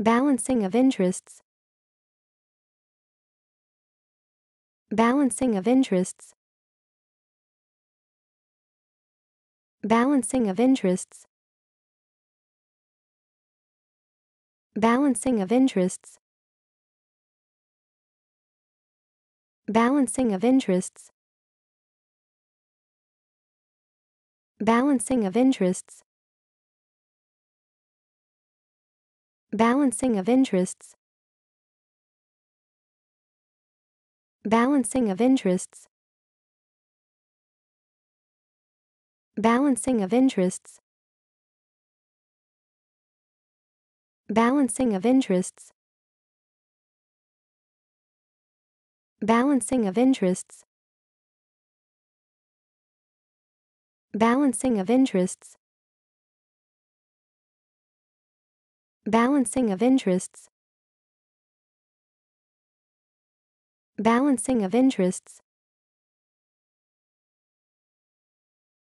Balancing of interests. Balancing of interests. Balancing of interests. Balancing of interests. Balancing of interests. Balancing of interests. Balancing of interests. Balancing of interests. Balancing of interests. Balancing of interests. Balancing of interests. Balancing of interests. Balancing of interests Balancing of interests